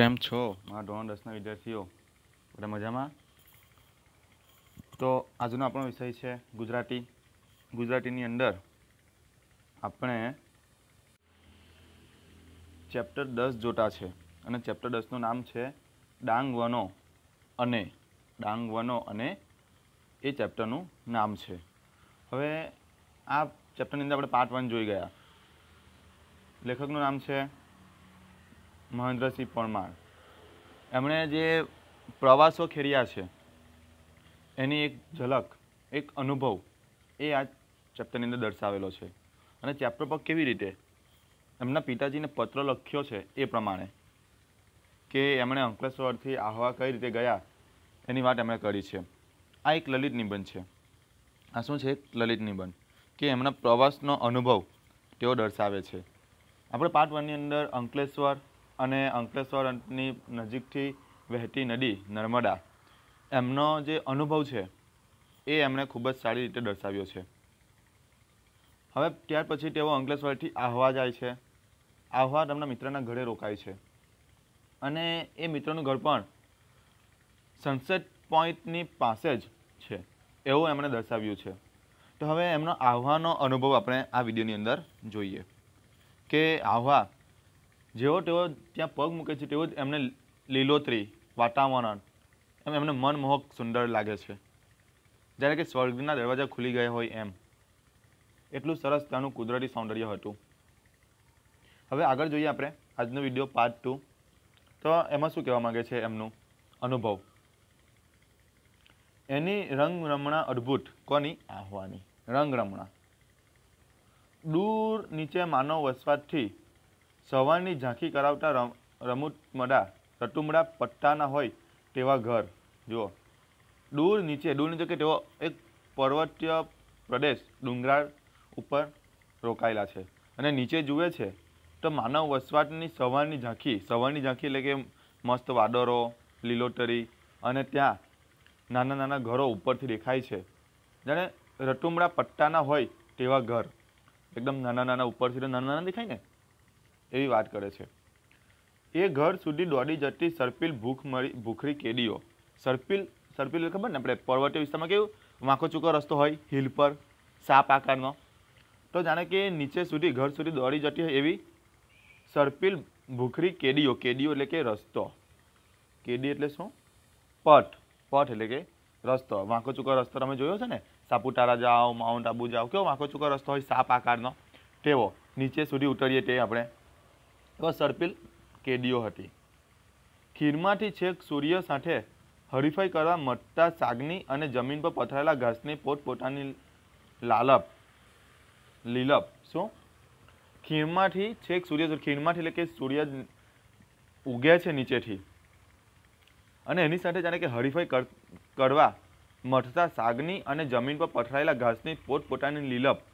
કેમ છો મારા ધોરણ દસના વિદ્યાર્થીઓ બધા મજામાં તો આજનો આપણો વિષય છે ગુજરાતી ગુજરાતીની અંદર આપણે ચેપ્ટર દસ જોતા છે અને ચેપ્ટર દસનું નામ છે ડાંગ વનો અને ડાંગ વનો અને એ ચેપ્ટરનું નામ છે હવે આ ચેપ્ટરની અંદર આપણે પાર્ટ વન જોઈ ગયા લેખકનું નામ છે મહેન્દ્રસિંહ પરમાર એમણે જે પ્રવાસો ખેર્યા છે એની એક ઝલક એક અનુભવ એ આ ચેપ્ટરની અંદર દર્શાવેલો છે અને ચેપ્ટર પર કેવી રીતે એમના પિતાજીને પત્ર લખ્યો છે એ પ્રમાણે કે એમણે અંકલેશ્વરથી આહવા કઈ રીતે ગયા એની વાત એમણે કરી છે આ એક લલિત નિબંધ છે આ શું છે એક લલિત નિબંધ કે એમના પ્રવાસનો અનુભવ તેઓ દર્શાવે છે આપણે પાર્ટ વનની અંદર અંકલેશ્વર અને અંકલેશ્વરની નજીકથી વહેતી નદી નર્મદા એમનો જે અનુભવ છે એ એમણે ખૂબ જ સારી રીતે દર્શાવ્યો છે હવે ત્યાર પછી તેઓ અંકલેશ્વરથી આહવા જાય છે આહવા તેમના મિત્રના ઘરે રોકાય છે અને એ મિત્રનું ઘર પણ સનસેટ પોઈન્ટની પાસે જ છે એવું એમણે દર્શાવ્યું છે તો હવે એમનો આહવાનો અનુભવ આપણે આ વિડીયોની અંદર જોઈએ કે આહવા જેવો તેઓ ત્યાં પગ મૂકે છે તેવો જ એમને લીલોતરી વાતાવરણ એમ એમને મનમોહક સુંદર લાગે છે જ્યારે કે સ્વર્ગના દરવાજા ખુલી ગયા હોય એમ એટલું સરસ ત્યાંનું કુદરતી સૌંદર્ય હતું હવે આગળ જોઈએ આપણે આજનો વિડીયો પાર્ટ ટુ તો એમાં શું કહેવા માગે છે એમનું અનુભવ એની રંગરમણા અદ્ભુત કોની આહવાની રંગરમણા દૂર નીચે માનવ વસવાટથી સવારની ઝાંખી કરાવતા રમ રમૂટમડા રટુમડા પટ્ટાના હોય તેવા ઘર જુઓ દૂર નીચે દૂર નીચે કે તેઓ એક પર્વતીય પ્રદેશ ડુંગરાળ ઉપર રોકાયેલા છે અને નીચે જુએ છે તો માનવ વસવાટની સવારની ઝાંખી સવારની ઝાંખી એટલે કે મસ્ત વાદળો લીલોતરી અને ત્યાં નાના નાના ઘરો ઉપરથી દેખાય છે જાણે રટુમડા પટ્ટાના હોય તેવા ઘર એકદમ નાના નાના ઉપરથી તો નાના નાના દેખાય ને એવી વાત કરે છે એ ઘર સુધી દોડી જતી સર્પિલ ભૂખમરી ભૂખરી કેડીઓ સર્પિલ સર્પિલ ખબર ને આપણે પર્વતીય વિસ્તારમાં કેવું વાંકો ચૂકો રસ્તો હોય હિલ પર સાપ આકારનો તો જાણે કે નીચે સુધી ઘર સુધી દોડી જતી હોય એવી સર્પિલ ભૂખરી કેડીઓ કેડીઓ એટલે કે રસ્તો કેડી એટલે શું પટ પટ એટલે કે રસ્તો વાંકો ચૂકો રસ્તો તમે જોયો છે ને સાપુતારા જાઓ માઉન્ટ આબુ જાઓ કેવો વાંકો ચૂકો રસ્તો હોય સાપ આકારનો તેવો નીચે સુધી ઉતરીએ તે આપણે એવા સર્પિલ કેડીઓ હતી ખીરમાંથી છેક સૂર્ય સાથે હરીફાઈ કરવા મટતા સાગની અને જમીન પર પથરાયેલા ઘાસની પોતપોતાની લાલપ લીલપ શું ખીણમાંથી છેક સૂર્ય ખીણમાંથી એટલે કે સૂર્ય ઉગે છે નીચેથી અને એની સાથે જાણે કે હરીફાઈ કરવા મઠતા સાગની અને જમીન પર પથરાયેલા ઘાસની પોતપોતાની લીલપ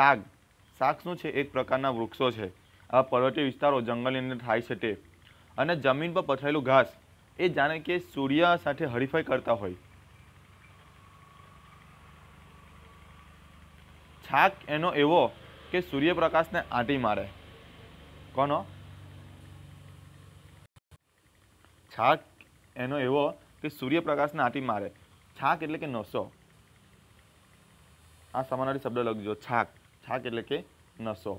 સાગ શાક શું છે એક પ્રકારના વૃક્ષો છે પર્વતીય વિસ્તારો જંગલની અંદર થાય છે તે અને જમીન પર પથરાયેલું ઘાસ એ જાણે કે સૂર્ય સાથે હરીફાઈ કરતા હોય છાક એનો એવો કે સૂર્યપ્રકાશને આંટી મારે કોનો છાક એનો એવો કે સૂર્યપ્રકાશને આંટી મારે છાક એટલે કે નસો આ સમાનાર્થી શબ્દ લખજો છાક છાક એટલે કે નસો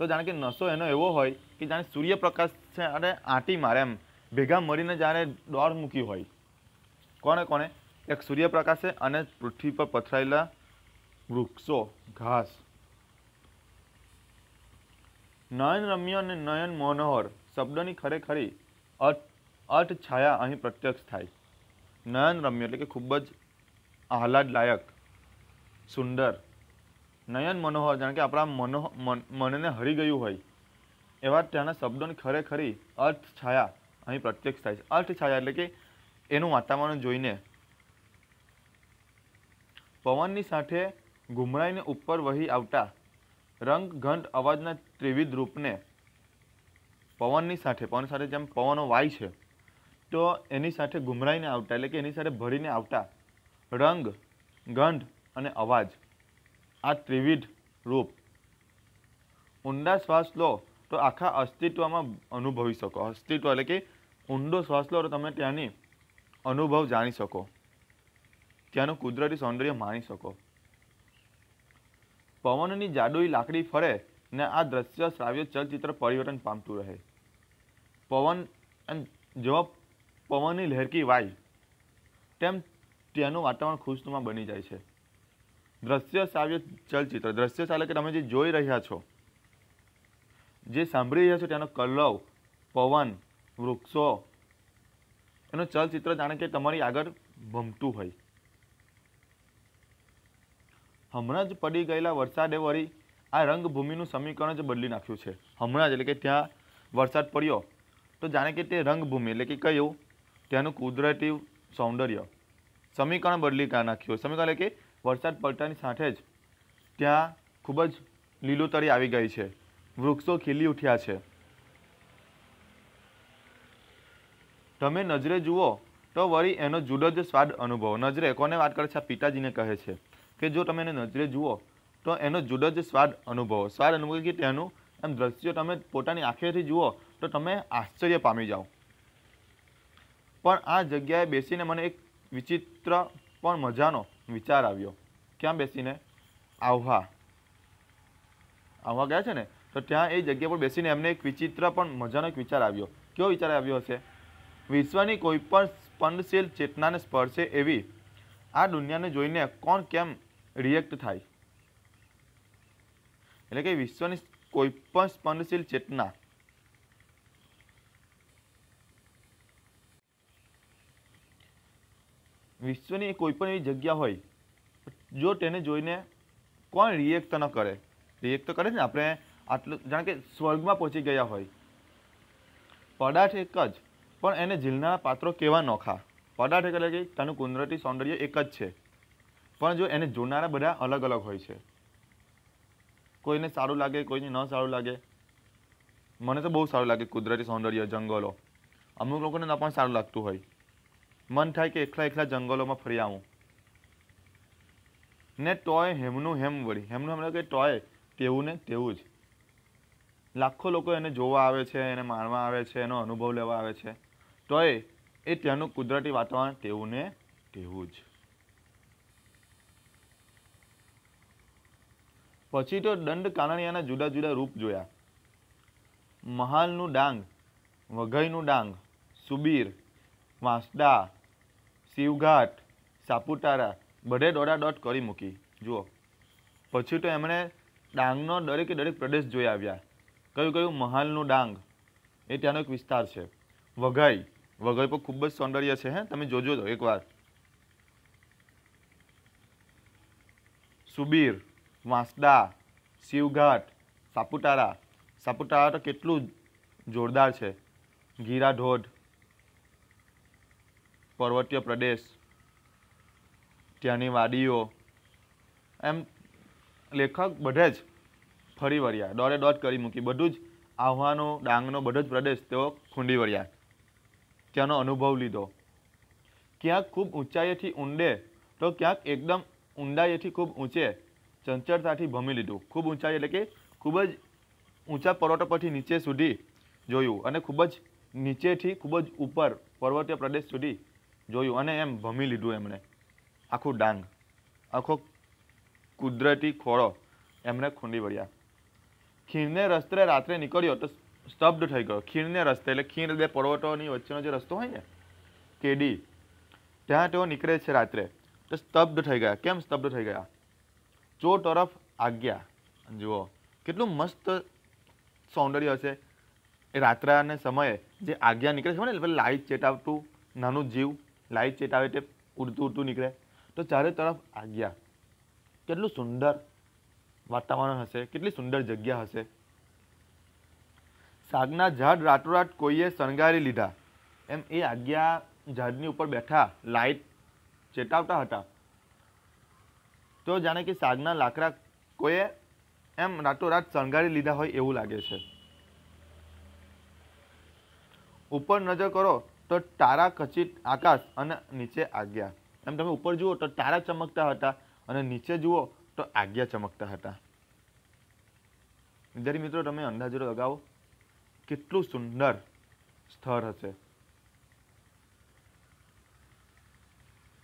તો જાણે કે નશો એનો એવો હોય કે જાણે સૂર્યપ્રકાશ છે અને આંટી મારે એમ ભેગા મળીને જાણે દોડ મૂકી હોય કોને કોને એક સૂર્યપ્રકાશે અને પૃથ્વી પર પથરાયેલા વૃક્ષો ઘાસ નયન રમ્ય અને નયન મનોહર શબ્દની ખરેખરી અટ અટ છાયા અહીં પ્રત્યક્ષ થાય નયન રમ્ય એટલે કે ખૂબ જ આહલાદલાયક સુંદર નયન મનોહર જાણે કે આપણા મનોહ મનને હરી ગયું હોય એવા ત્યાંના શબ્દોની ખરેખરી અર્થ છાયા અહીં પ્રત્યક્ષ થાય છે અર્થ છાયા એટલે કે એનું વાતાવરણ જોઈને પવનની સાથે ગુમરાઈને ઉપર વહી આવતા રંગ રંગઘંટ અવાજના ત્રિવિધ રૂપને પવનની સાથે પવન સાથે જેમ પવનો વાય છે તો એની સાથે ગુમરાઈને આવતા એટલે કે એની સાથે ભરીને આવતા રંગ ગંઢ અને અવાજ આ ત્રિવિધ રૂપ ઊંડા શ્વાસ લો તો આખા અસ્તિત્વમાં અનુભવી શકો અસ્તિત્વ એટલે કે ઊંડો શ્વાસ લો તો તમે ત્યાંની અનુભવ જાણી શકો ત્યાંનું કુદરતી સૌંદર્ય માણી શકો પવનની જાદુઈ લાકડી ફરે ને આ દ્રશ્ય શ્રાવ્ય ચલચિત્ર પરિવર્તન પામતું રહે પવન જેવા પવનની લહેરકી વાય તેમ ત્યાંનું વાતાવરણ ખુશનુમા બની જાય છે દ્રશ્ય શ્રાવ્ય ચલચિત્ર દ્રશ્ય ચાલે કે તમે જે જોઈ રહ્યા છો જે સાંભળી રહ્યા છો તેનો કલવ પવન વૃક્ષો એનું ચલચિત્ર જાણે કે તમારી આગળ ભમતું હોય હમણાં જ પડી ગયેલા વરસાદે વળી આ રંગભૂમિનું સમીકરણ જ બદલી નાખ્યું છે હમણાં જ એટલે કે ત્યાં વરસાદ પડ્યો તો જાણે કે તે રંગભૂમિ એટલે કે કયું ત્યાંનું કુદરતી સૌંદર્ય સમીકરણ બદલી કા નાખ્યું સમીકરણ એટલે કે વરસાદ પડતાની સાથે જ ત્યાં ખૂબ જ લીલોતરી આવી ગઈ છે વૃક્ષો ખીલી ઉઠ્યા છે તમે નજરે જુઓ તો વળી એનો જુદો જ સ્વાદ અનુભવો નજરે કોને વાત કરે છે પિતાજીને કહે છે કે જો તમે એને નજરે જુઓ તો એનો જુદો જ સ્વાદ અનુભવો સ્વાદ અનુભવો કે તેનું એમ દ્રશ્યો તમે પોતાની આંખેથી જુઓ તો તમે આશ્ચર્ય પામી જાઓ પણ આ જગ્યાએ બેસીને મને એક વિચિત્ર પણ મજાનો વિચાર આવ્યો ક્યાં બેસીને આહવા આવવા ગયા છે ને તો ત્યાં એ જગ્યા પર બેસીને એમને એક વિચિત્ર પણ મજાનો એક વિચાર આવ્યો કયો વિચાર આવ્યો હશે વિશ્વની કોઈ પણ સ્પંદશીલ ચેતનાને સ્પર્શે એવી આ દુનિયાને જોઈને કોણ કેમ રિએક્ટ થાય એટલે કે વિશ્વની કોઈ પણ સ્પંદશીલ ચેતના વિશ્વની કોઈપણ એવી જગ્યા હોય જો તેને જોઈને કોણ રિએક્ટ ન કરે રિએક્ટ તો કરે છે ને આપણે આટલું જાણે કે સ્વર્ગમાં પહોંચી ગયા હોય પદાર્થ એક જ પણ એને ઝીલનારા પાત્રો કેવા નોખા પદાર્થ એટલે કે તેનું કુદરતી સૌંદર્ય એક જ છે પણ જો એને જોનારા બધા અલગ અલગ હોય છે કોઈને સારું લાગે કોઈને ન સારું લાગે મને તો બહુ સારું લાગે કુદરતી સૌંદર્ય જંગલો અમુક લોકોને ન પણ સારું લાગતું હોય મન થાય કે એકલા એકલા જંગલોમાં ફરી આવું ને તોય હેમનું હેમ વળી હેમનું હેમ કે ટોય તેવું ને તેવું જ લાખો લોકો એને જોવા આવે છે એને માણવા આવે છે એનો અનુભવ લેવા આવે છે તોય એ ત્યાંનું કુદરતી વાતાવરણ તેવું ને તેવું જ પછી તો દંડ કાનણિયાના જુદા જુદા રૂપ જોયા મહાલનું ડાંગ વઘઈનું ડાંગ સુબીર વાંસડા શિવઘાટ સાપુતારા બધે દોટ કરી મૂકી જુઓ પછી તો એમણે ડાંગનો દરેકે દરેક પ્રદેશ જોઈ આવ્યા કયું કયું મહાલનું ડાંગ એ ત્યાંનો એક વિસ્તાર છે વઘઈ વઘઈ પર ખૂબ જ સૌંદર્ય છે હે તમે જોજો તો એકવાર સુબીર વાંસદા શિવઘાટ સાપુતારા સાપુતારા તો કેટલું જોરદાર છે ગીરા ધોધ પર્વતીય પ્રદેશ ત્યાંની વાડીઓ એમ લેખક બધે જ ફરી વળ્યા દોડે દોડ કરી મૂકી બધું જ આહવાનો ડાંગનો બધો જ પ્રદેશ તેઓ ખૂંડી વળ્યા ત્યાંનો અનુભવ લીધો ક્યાંક ખૂબ ઊંચાઈએથી ઊંડે તો ક્યાંક એકદમ ઊંડાઈએથી ખૂબ ઊંચે ચંચળતાથી ભમી લીધું ખૂબ ઊંચાઈ એટલે કે ખૂબ જ ઊંચા પર્વતો પરથી નીચે સુધી જોયું અને ખૂબ જ નીચેથી ખૂબ જ ઉપર પર્વતીય પ્રદેશ સુધી જોયું અને એમ ભમી લીધું એમણે આખું ડાંગ આખો કુદરતી ખોળો એમણે ખૂંદી વળ્યા ખીણને રસ્તે રાત્રે નીકળ્યો તો સ્તબ્ધ થઈ ગયો ખીણને રસ્તે એટલે ખીણ બે પર્વતોની વચ્ચેનો જે રસ્તો હોય ને કેડી ત્યાં તેઓ નીકળે છે રાત્રે તો સ્તબ્ધ થઈ ગયા કેમ સ્તબ્ધ થઈ ગયા ચો તરફ આગ્યા જુઓ કેટલું મસ્ત સૌંદર્ય હશે એ રાત્રાને સમયે જે આગ્યા નીકળે છે ને લાઈટ ચેટાવતું નાનું જીવ લાઈટ ચેટ આવે તે ઉડતું ઉડતું નીકળે તો ચારે તરફ આગ્યા કેટલું સુંદર વાતાવરણ હશે કેટલી સુંદર જગ્યા હશે સાગના ઝાડ રાતોરાત કોઈએ શણગારી લીધા એમ એ આગ્યા ઝાડની ઉપર બેઠા લાઈટ ચેતાવતા હતા તો જાણે કે સાગના લાકડા કોઈએ એમ રાતોરાત શણગારી લીધા હોય એવું લાગે છે ઉપર નજર કરો તો તારા ખચિત આકાશ અને નીચે આજ્ઞા એમ તમે ઉપર જુઓ તો તારા ચમકતા હતા અને નીચે જુઓ તો આજ્ઞા ચમકતા હતા વિદ્યાર્થી મિત્રો તમે અંદાજો લગાવો કેટલું સુંદર સ્થળ હશે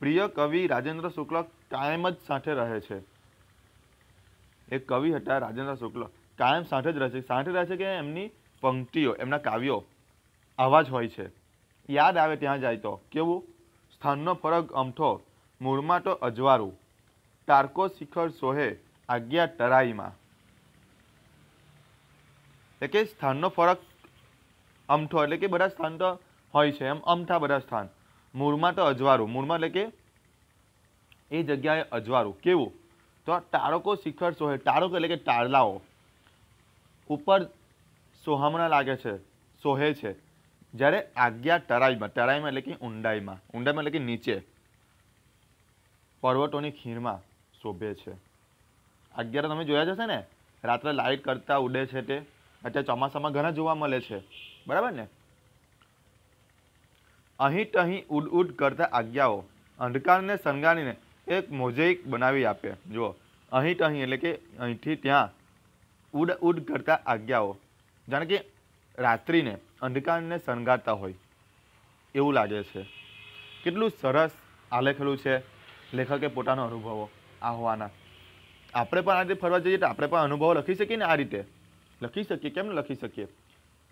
પ્રિય કવિ રાજેન્દ્ર શુક્લ કાયમ જ સાથે રહે છે એ કવિ હતા રાજેન્દ્ર શુક્લ કાયમ સાથે જ રહે છે સાથે રહે છે કે એમની પંક્તિઓ એમના કાવ્યો આવા જ હોય છે યાદ આવે ત્યાં જાય તો કેવું સ્થાનનો ફરક અમથો મૂળમાં તો અજવાળું તારકો શિખર સોહે આજ્ઞા તરાઈમાં એટલે કે સ્થાનનો ફરક અમથો એટલે કે બધા સ્થાન તો હોય છે એમ અમથા બધા સ્થાન મૂળમાં તો અજવાળું મૂળમાં એટલે કે એ જગ્યાએ અજવાળું કેવું તો તારકો શિખર સોહે તારકો એટલે કે તારલાઓ ઉપર સોહામણા લાગે છે સોહે છે જ્યારે આજ્ઞા તરાઈમાં તરાઈમાં એટલે કે ઊંડાઈમાં ઊંડાઈમાં એટલે કે નીચે પર્વતોની ખીણમાં શોભે છે અગિયાર તમે જોયા જશે ને રાત્રે લાઇટ કરતા ઉડે છે તે અત્યારે ચોમાસામાં ઘણા જોવા મળે છે બરાબર ને અહીં તહીં ઉડ ઉડ કરતા આજ્ઞાઓ અંધકારને શણગારીને એક મોજેક બનાવી આપે જુઓ અહીં તહીં એટલે કે અહીંથી ત્યાં ઉડ ઉડ કરતા આજ્ઞાઓ જાણે કે રાત્રિને અંધકારને શણગારતા હોય એવું લાગે છે કેટલું સરસ આલેખેલું છે લેખકે પોતાનો અનુભવો આહવાના આપણે પણ આ રીતે ફરવા જઈએ તો આપણે પણ અનુભવો લખી શકીએ ને આ રીતે લખી શકીએ કેમ લખી શકીએ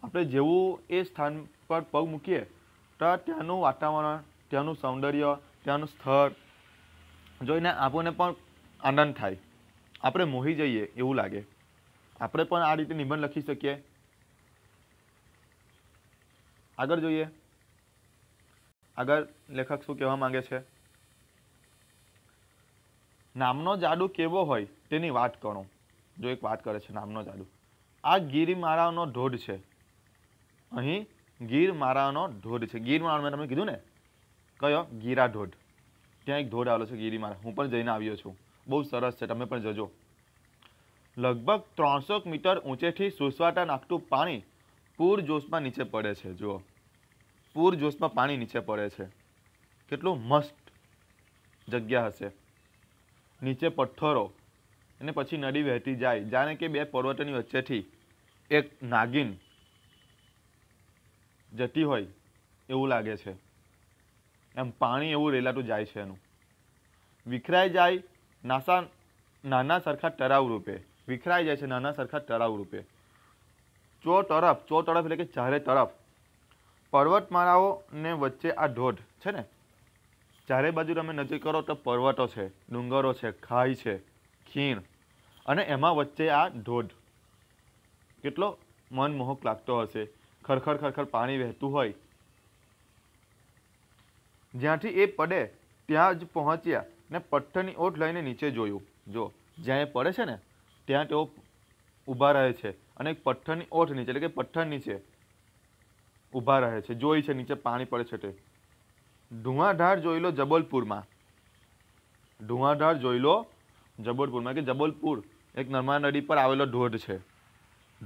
આપણે જેવું એ સ્થાન પર પગ મૂકીએ તો ત્યાંનું વાતાવરણ ત્યાંનું સૌંદર્ય ત્યાંનું સ્થળ જોઈને આપણને પણ આનંદ થાય આપણે મોહી જઈએ એવું લાગે આપણે પણ આ રીતે નિબંધ લખી શકીએ આગળ જોઈએ આગળ લેખક શું કહેવા માંગે છે નામનો જાદુ કેવો હોય તેની વાત કરો જો એક વાત કરે છે નામનો જાદુ આ ગીરમારાનો ઢોઢ છે અહીં ગીરમારાનો ઢોઢ છે ગીરમારા મેં તમને કીધું ને કયો ગીરા ઢોઢ ત્યાં એક ધોધ આવેલો છે ગીરીમારા હું પણ જઈને આવ્યો છું બહુ સરસ છે તમે પણ જજો લગભગ ત્રણસો મીટર ઊંચેથી સુસવાટા નાખતું પાણી પૂરજોશમાં નીચે પડે છે જુઓ પૂરજોશમાં પાણી નીચે પડે છે કેટલું મસ્ત જગ્યા હશે નીચે પથ્થરો અને પછી નદી વહેતી જાય જાણે કે બે પર્વતોની વચ્ચેથી એક નાગિન જતી હોય એવું લાગે છે એમ પાણી એવું રેલાતું જાય છે એનું વિખરાઈ જાય નાસા નાના સરખા તરાવ રૂપે વિખરાઈ જાય છે નાના સરખા તરાવ રૂપે ચો તરફ ચો તરફ એટલે કે ચારે તરફ પર્વતમાળાઓને વચ્ચે આ ઢોઢ છે ને ચારે બાજુ તમે નજીક કરો તો પર્વતો છે ડુંગરો છે ખાઈ છે ખીણ અને એમાં વચ્ચે આ ધોધ કેટલો મનમોહક લાગતો હશે ખરખર ખરખર પાણી વહેતું હોય જ્યાંથી એ પડે ત્યાં જ પહોંચ્યા ને પથ્થરની ઓટ લઈને નીચે જોયું જો જ્યાં એ પડે છે ને ત્યાં તેઓ ઊભા રહે છે અને એક પથ્થરની ઓઠ નીચે એટલે કે પથ્થર નીચે ઊભા રહે છે જોઈ છે નીચે પાણી પડે છે તે ધુઆધાર જોઈ લો જબલપુરમાં ધુઆધાર જોઈ લો જબલપુરમાં કે જબલપુર એક નર્મદા નદી પર આવેલો ધોધ છે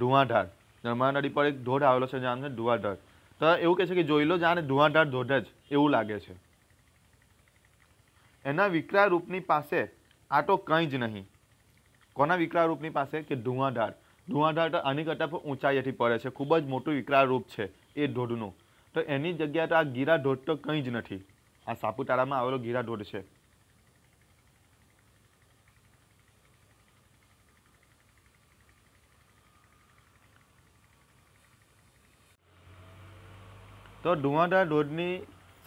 ધુઆધાર નર્મદા નદી પર એક ધોધ આવેલો છે જ્યાં છે ધુઆધાર તો એવું કહે છે કે જોઈ લો જાણે ધુઆધાર ધોધ જ એવું લાગે છે એના વિકરા રૂપની પાસે આ તો કંઈ જ નહીં કોના વિકરા રૂપની પાસે કે ધુઆધાર ધુઆધાર આની કરતાં પણ ઊંચાઈથી પડે છે ખૂબ જ મોટું વિકરાળ રૂપ છે એ ધોધનું તો એની જગ્યાએ તો આ ગીરા ધોધ તો કંઈ જ નથી આ સાપુતારામાં આવેલો ગીરા ધોધ છે તો ધુઆધાર ધોધની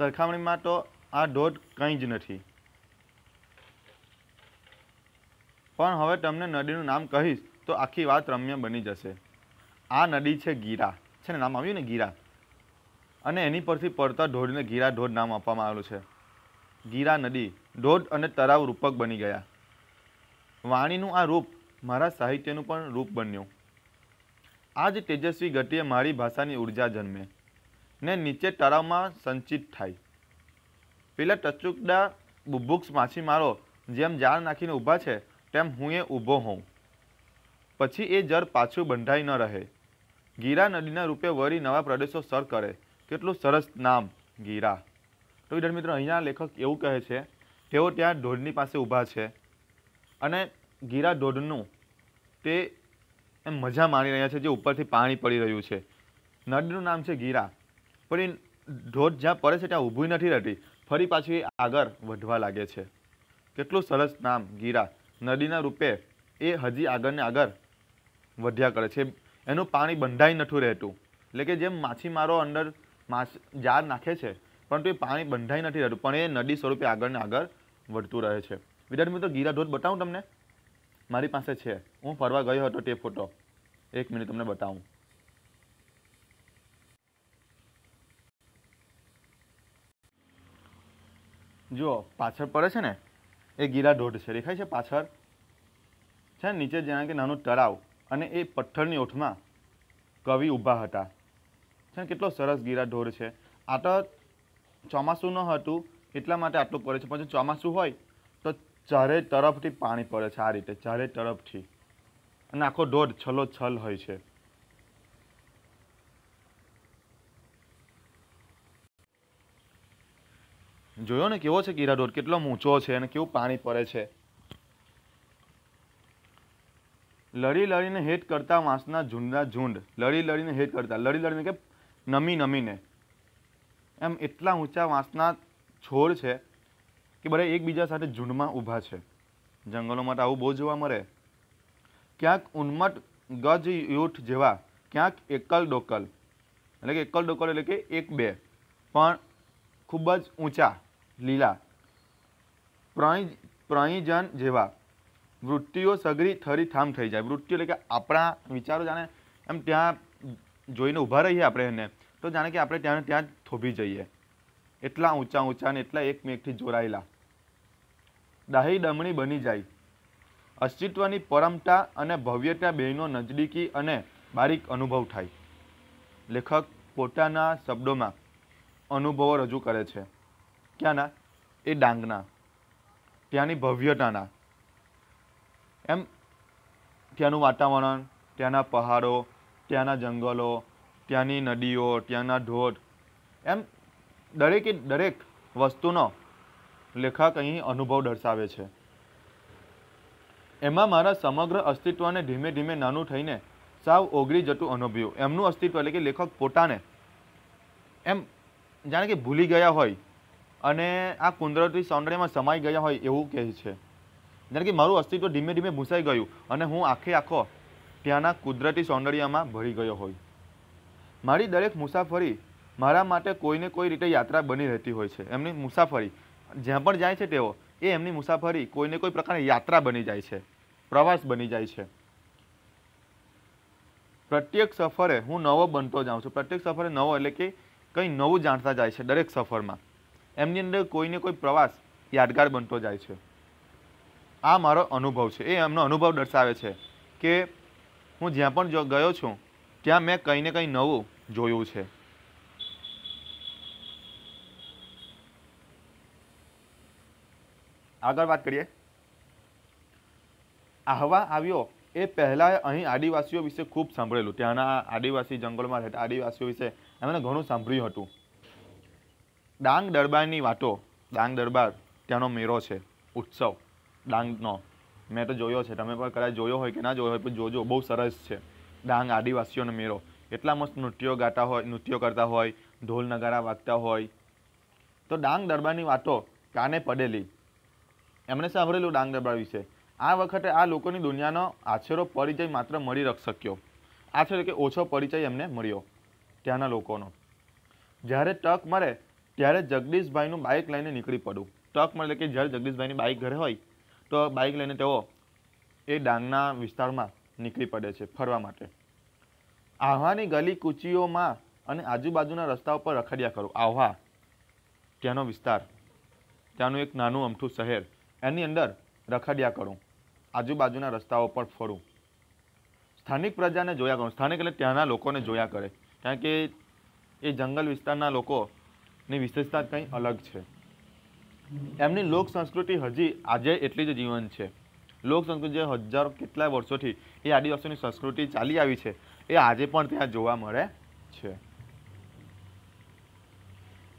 સરખામણીમાં તો આ ધોધ કંઈ જ નથી પણ હવે તમને નદીનું નામ કહીશ તો આખી વાત રમ્ય બની જશે આ નદી છે ગીરા છે ને નામ આવ્યું ને ગીરા અને એની પરથી પડતા ઢોરને ગીરા ધોધ નામ આપવામાં આવેલું છે ગીરા નદી ધોધ અને તરાવ રૂપક બની ગયા વાણીનું આ રૂપ મારા સાહિત્યનું પણ રૂપ બન્યું આ જ તેજસ્વી ગતિએ મારી ભાષાની ઉર્જા જન્મે ને નીચે તળાવમાં સંચિત થાય પેલા ટચુકડા બુબુક્સ માછીમારો જેમ જાળ નાખીને ઊભા છે તેમ હું એ ઊભો હોઉં પછી એ જળ પાછું બંધાઈ ન રહે ગીરા નદીના રૂપે વળી નવા પ્રદેશો સર કરે કેટલું સરસ નામ ગીરા તો વિદ્યાર્થી મિત્રો અહીંયા લેખક એવું કહે છે તેઓ ત્યાં ધોધની પાસે ઊભા છે અને ગીરા ધોધનું તે એમ મજા માણી રહ્યા છે જે ઉપરથી પાણી પડી રહ્યું છે નદીનું નામ છે ગીરા પણ એ ધોધ જ્યાં પડે છે ત્યાં ઊભી નથી રહેતી ફરી પાછી આગળ વધવા લાગે છે કેટલું સરસ નામ ગીરા નદીના રૂપે એ હજી આગળને આગળ વધ્યા કરે છે એનું પાણી બંધાઈ નથી રહેતું એટલે કે જેમ માછીમારો અંદર માછ જાર નાખે છે પરંતુ એ પાણી બંધાઈ નથી રહેતું પણ એ નદી સ્વરૂપે આગળને આગળ વધતું રહે છે વિદ્યાર્થી મિત્રો ગીરા ધોધ બતાવું તમને મારી પાસે છે હું ફરવા ગયો હતો તે ફોટો એક મિનિટ તમને બતાવું જુઓ પાછળ પડે છે ને એ ગીરા ધોધ છે દેખાય છે પાછળ છે નીચે જાણે કે નાનું તળાવ અને એ પથ્થરની ઓઠમાં કવિ ઊભા હતા છે કેટલો સરસ ગીરાઢોર છે આ તો ચોમાસું ન હતું એટલા માટે આટલું પડે છે પણ જો ચોમાસું હોય તો ચારે તરફથી પાણી પડે છે આ રીતે ચારે તરફથી અને આખો ઢોર છલો છલ હોય છે જોયો ને કેવો છે ગીરાઢોર કેટલો ઊંચો છે અને કેવું પાણી પડે છે લડી લડીને હેટ કરતા વાંસના ઝુંડના ઝૂંડ લડી લડીને હેટ કરતા લડી લડીને કે નમી નમીને એમ એટલા ઊંચા વાંસના છોડ છે કે બધા એકબીજા સાથે ઝુંડમાં ઊભા છે જંગલોમાં તો આવું બહુ જોવા મળે ક્યાંક ઉન્મટ ગજ યુઠ જેવા ક્યાંક એકલ ડોકલ એટલે કે એકલ ડોકલ એટલે કે એક બે પણ ખૂબ જ ઊંચા લીલા પ્રણી પ્રણીજન જેવા વૃત્તિઓ સઘરી થરી થામ થઈ જાય વૃત્તિઓ એટલે કે આપણા વિચારો જાણે એમ ત્યાં જોઈને ઊભા રહીએ આપણે એને તો જાણે કે આપણે ત્યાં ત્યાં જ થોભી જઈએ એટલા ઊંચા ઊંચા ને એટલા એકમેકથી જોડાયેલા દાહી ડમણી બની જાય અસ્તિત્વની પરમતા અને ભવ્યતા બેનો નજદીકી અને બારીક અનુભવ થાય લેખક પોતાના શબ્દોમાં અનુભવો રજૂ કરે છે ક્યાંના એ ડાંગના ત્યાંની ભવ્યતાના એમ ત્યાંનું વાતાવરણ ત્યાંના પહાડો ત્યાંના જંગલો ત્યાંની નદીઓ ત્યાંના ધોધ એમ દરેકે દરેક વસ્તુનો લેખક અહીં અનુભવ દર્શાવે છે એમાં મારા સમગ્ર અસ્તિત્વને ધીમે ધીમે નાનું થઈને સાવ ઓગળી જતું અનુભવ્યું એમનું અસ્તિત્વ એટલે કે લેખક પોતાને એમ જાણે કે ભૂલી ગયા હોય અને આ કુદરતી સૌંદર્યમાં સમાઈ ગયા હોય એવું કહે છે જાણે કે મારું અસ્તિત્વ ધીમે ધીમે ભૂંસાઈ ગયું અને હું આખે આખો ત્યાંના કુદરતી સૌંદર્યમાં ભળી ગયો હોય મારી દરેક મુસાફરી મારા માટે કોઈને કોઈ રીતે યાત્રા બની રહેતી હોય છે એમની મુસાફરી જ્યાં પણ જાય છે તેઓ એ એમની મુસાફરી કોઈને કોઈ પ્રકારની યાત્રા બની જાય છે પ્રવાસ બની જાય છે પ્રત્યેક સફરે હું નવો બનતો જાઉં છું પ્રત્યેક સફરે નવો એટલે કે કંઈ નવું જાણતા જાય છે દરેક સફરમાં એમની અંદર કોઈને કોઈ પ્રવાસ યાદગાર બનતો જાય છે આ મારો અનુભવ છે એ એમનો અનુભવ દર્શાવે છે કે હું જ્યાં પણ ગયો છું ત્યાં મેં કંઈ ને કંઈ નવું જોયું છે આગળ વાત કરીએ આહવા આવ્યો એ પહેલાં અહીં આદિવાસીઓ વિશે ખૂબ સાંભળેલું ત્યાંના આદિવાસી જંગલમાં રહેતા આદિવાસીઓ વિશે એમણે ઘણું સાંભળ્યું હતું ડાંગ દરબારની વાતો ડાંગ દરબાર ત્યાંનો મેળો છે ઉત્સવ ડાંગનો મેં તો જોયો છે તમે પણ કદાચ જોયો હોય કે ના જોયો હોય પણ જોજો બહુ સરસ છે ડાંગ આદિવાસીઓનો મેળો એટલા મસ્ત નૃત્યો ગાતા હોય નૃત્યો કરતા હોય ઢોલ નગારા વાગતા હોય તો ડાંગ દરબારની વાતો કાને પડેલી એમણે સાંભળેલું ડાંગ દરબાર વિશે આ વખતે આ લોકોની દુનિયાનો આછેરો પરિચય માત્ર મળી રખ શક્યો આછેરો કે ઓછો પરિચય એમને મળ્યો ત્યાંના લોકોનો જ્યારે તક મળે ત્યારે જગદીશભાઈનું બાઇક લઈને નીકળી પડું તક મળે કે જ્યારે જગદીશભાઈની બાઇક ઘરે હોય તો બાઇક લઈને તેઓ એ ડાંગના વિસ્તારમાં નીકળી પડે છે ફરવા માટે આહવાની ગલી કૂચીઓમાં અને આજુબાજુના રસ્તાઓ પર રખડ્યા કરો આહવા ત્યાંનો વિસ્તાર ત્યાંનું એક નાનું અમઠું શહેર એની અંદર રખડ્યા કરું આજુબાજુના રસ્તાઓ પર ફરું સ્થાનિક પ્રજાને જોયા કરું સ્થાનિક એટલે ત્યાંના લોકોને જોયા કરે કારણ કે એ જંગલ વિસ્તારના લોકોની વિશેષતા કંઈ અલગ છે એમની લોક સંસ્કૃતિ હજી આજે એટલી જ જીવન છે લોક સંસ્કૃતિ જે હજારો કેટલાય વર્ષોથી એ આદિવાસીઓની સંસ્કૃતિ ચાલી આવી છે એ આજે પણ ત્યાં જોવા મળે છે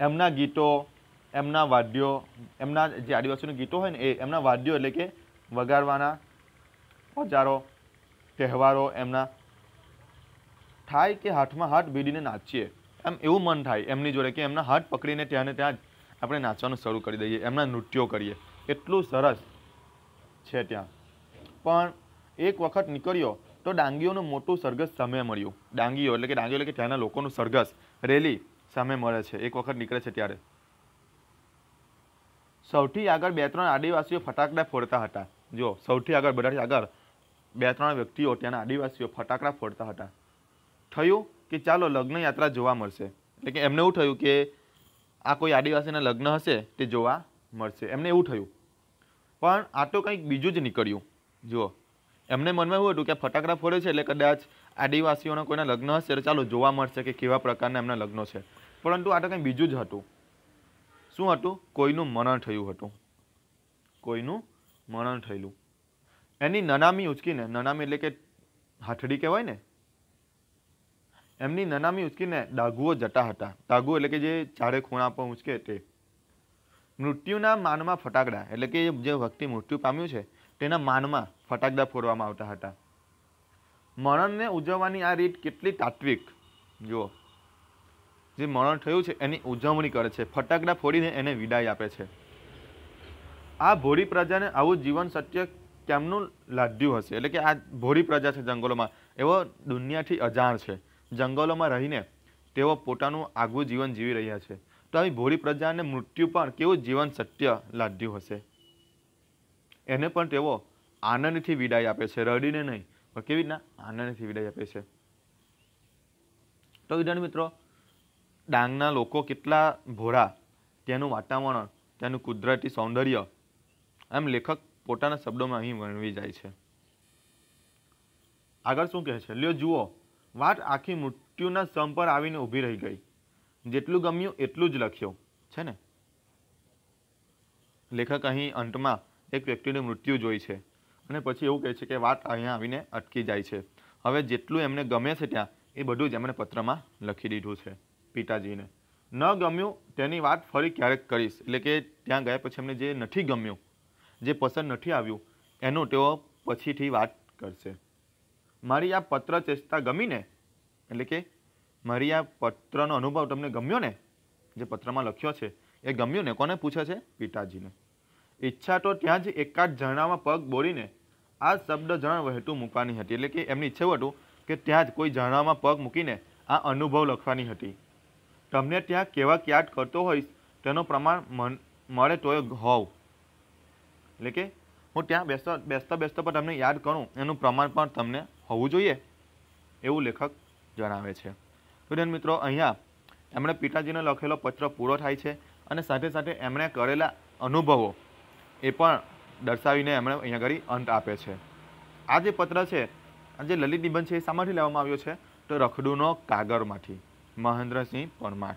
એમના ગીતો એમના વાદ્યો એમના જે આદિવાસીઓના ગીતો હોય ને એ એમના વાદ્યો એટલે કે વગાડવાના ઓજારો તહેવારો એમના થાય કે હાથમાં હાથ ભીડીને નાચીએ એમ એવું મન થાય એમની જોડે કે એમના હાથ પકડીને ત્યાં ને ત્યાં આપણે નાચવાનું શરૂ કરી દઈએ એમના નૃત્યો કરીએ એટલું સરસ છે ત્યાં પણ એક વખત નીકળ્યો તો ડાંગીઓનું મોટું સરઘસ સામે મળ્યું ડાંગીઓ એટલે કે ડાંગીઓ એટલે કે ત્યાંના લોકોનું સરઘસ રેલી સામે મળે છે એક વખત નીકળે છે ત્યારે સૌથી આગળ બે ત્રણ આદિવાસીઓ ફટાકડા ફોડતા હતા જો સૌથી આગળ બધાથી આગળ બે ત્રણ વ્યક્તિઓ ત્યાંના આદિવાસીઓ ફટાકડા ફોડતા હતા થયું કે ચાલો લગ્ન યાત્રા જોવા મળશે એટલે કે એમને એવું થયું કે આ કોઈ આદિવાસીના લગ્ન હશે તે જોવા મળશે એમને એવું થયું પણ આ તો કંઈક બીજું જ નીકળ્યું જુઓ એમને મનમાં એવું હતું કે ફટાકડા ફોડે છે એટલે કદાચ આદિવાસીઓના કોઈના લગ્ન હશે તો ચાલો જોવા મળશે કે કેવા પ્રકારના એમના લગ્નો છે પરંતુ આ તો કંઈક બીજું જ હતું શું હતું કોઈનું મરણ થયું હતું કોઈનું મરણ થયેલું એની નનામી ઉચકીને નનામી એટલે કે હાથડી કહેવાય ને એમની નનામી ઉચકીને ડાઘુઓ જતા હતા ડાઘુઓ એટલે કે જે ચારે ખૂણા પર ઉંચકે તે મૃત્યુના માનમાં ફટાકડા એટલે કે જે વ્યક્તિ મૃત્યુ પામ્યું છે તેના માનમાં ફટાકડા ફોડવામાં આવતા હતા મરણને ઉજવવાની આ રીત કેટલી તાત્વિક જુઓ જે મરણ થયું છે એની ઉજવણી કરે છે ફટાકડા ફોડીને એને વિદાય આપે છે આ ભોળી પ્રજાને આવું જીવન સત્ય કેમનું લાદ્યું હશે એટલે કે આ ભોળી પ્રજા છે જંગલોમાં એવો દુનિયાથી અજાણ છે જંગલોમાં રહીને તેઓ પોતાનું આગવું જીવન જીવી રહ્યા છે તો આવી ભોળી પ્રજાને મૃત્યુ પણ કેવું જીવન સત્ય લાદ્યું હશે એને પણ તેઓ આનંદથી વિદાય આપે છે રડીને નહીં પણ કેવી રીતના આનંદથી વિદાય આપે છે તો વિદ્યાર્થી મિત્રો ડાંગના લોકો કેટલા ભોળા તેનું વાતાવરણ તેનું કુદરતી સૌંદર્ય એમ લેખક પોતાના શબ્દોમાં અહીં વર્ણવી જાય છે આગળ શું કહે છે લ્યો જુઓ વાત આખી મૃત્યુના સમ પર આવીને ઊભી રહી ગઈ જેટલું ગમ્યું એટલું જ લખ્યું છે ને લેખક અહીં અંતમાં એક વ્યક્તિનું મૃત્યુ જોઈ છે અને પછી એવું કહે છે કે વાત અહીંયા આવીને અટકી જાય છે હવે જેટલું એમને ગમે છે ત્યાં એ બધું જ એમણે પત્રમાં લખી દીધું છે પિતાજીને ન ગમ્યું તેની વાત ફરી ક્યારેક કરીશ એટલે કે ત્યાં ગયા પછી એમને જે નથી ગમ્યું જે પસંદ નથી આવ્યું એનું તેઓ પછીથી વાત કરશે મારી આ પત્ર ચેષ્ટા ગમીને એટલે કે મારી આ પત્રનો અનુભવ તમને ગમ્યો ને જે પત્રમાં લખ્યો છે એ ગમ્યું ને કોને પૂછે છે પિતાજીને ઈચ્છા તો ત્યાં જ એકાદ ઝરણામાં પગ બોલીને આ શબ્દ જણ વહેતું મૂકવાની હતી એટલે કે એમની ઈચ્છા હતું કે ત્યાં જ કોઈ ઝરણામાં પગ મૂકીને આ અનુભવ લખવાની હતી તમને ત્યાં કેવા ક્યાટ કરતો હોઈશ તેનો પ્રમાણ મન મળે તો હોવ એટલે કે હું ત્યાં બેસતા બેસતા બેસતા પણ તમને યાદ કરું એનું પ્રમાણ પણ તમને હોવું જોઈએ એવું લેખક જણાવે છે સ્ટુડન્ટ મિત્રો અહીંયા એમણે પિતાજીને લખેલો પત્ર પૂરો થાય છે અને સાથે સાથે એમણે કરેલા અનુભવો એ પણ દર્શાવીને એમણે અહીંયા આગળ અંત આપે છે આ જે પત્ર છે આ જે લલિત નિબંધ છે એ શામાંથી લેવામાં આવ્યો છે તો રખડુનો કાગળમાંથી મહેન્દ્રસિંહ પરમાર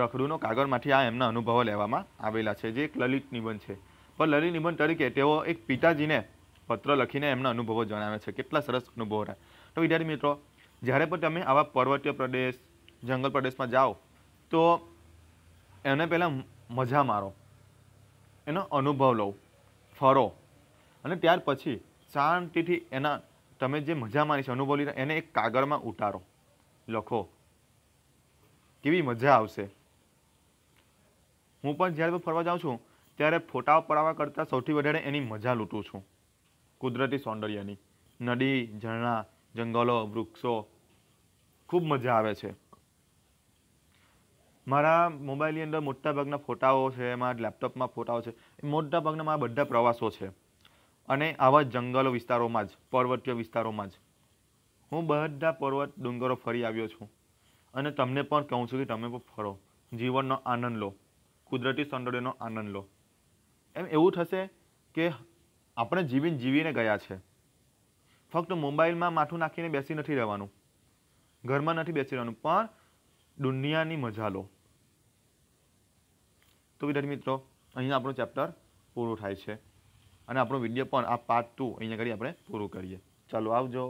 રખડુનો કાગળમાંથી આ એમના અનુભવો લેવામાં આવેલા છે જે એક લલિત નિબંધ છે પણ લલિત નિબંધ તરીકે તેઓ એક પિતાજીને પત્ર લખીને એમના અનુભવો જણાવે છે કેટલા સરસ અનુભવો રહે તો વિદ્યાર્થી મિત્રો જ્યારે પણ તમે આવા પર્વતીય પ્રદેશ જંગલ પ્રદેશમાં જાઓ તો એને પહેલાં મજા મારો એનો અનુભવ લો ફરો અને ત્યાર પછી શાંતિથી એના તમે જે મજા મારી છે અનુભવ લીધા એને એક કાગળમાં ઉતારો લખો કેવી મજા આવશે હું પણ જ્યારે ફરવા જાઉં છું ત્યારે ફોટા પડાવવા કરતાં સૌથી વધારે એની મજા લૂંટું છું કુદરતી સૌંદર્યની નદી ઝરણા જંગલો વૃક્ષો ખૂબ મજા આવે છે મારા મોબાઈલની અંદર મોટાભાગના ફોટાઓ છે મારા લેપટોપમાં ફોટાઓ છે એ મોટાભાગના મારા બધા પ્રવાસો છે અને આવા જંગલો વિસ્તારોમાં જ પર્વતીય વિસ્તારોમાં જ હું બધા પર્વત ડુંગરો ફરી આવ્યો છું અને તમને પણ કહું છું કે તમે પણ ફરો જીવનનો આનંદ લો કુદરતી સૌંદર્યનો આનંદ લો એમ એવું થશે કે આપણે જીવીને જીવીને ગયા છે ફક્ત મોબાઈલમાં માથું નાખીને બેસી નથી રહેવાનું ઘરમાં નથી બેસી રહેવાનું પણ દુનિયાની મજા લો તો વિદ્યાર્થી મિત્રો અહીંયા આપણું ચેપ્ટર પૂરું થાય છે અને આપણો વિડીયો પણ આ પાર્ટ ટુ અહીંયા કરી આપણે પૂરું કરીએ ચાલો આવજો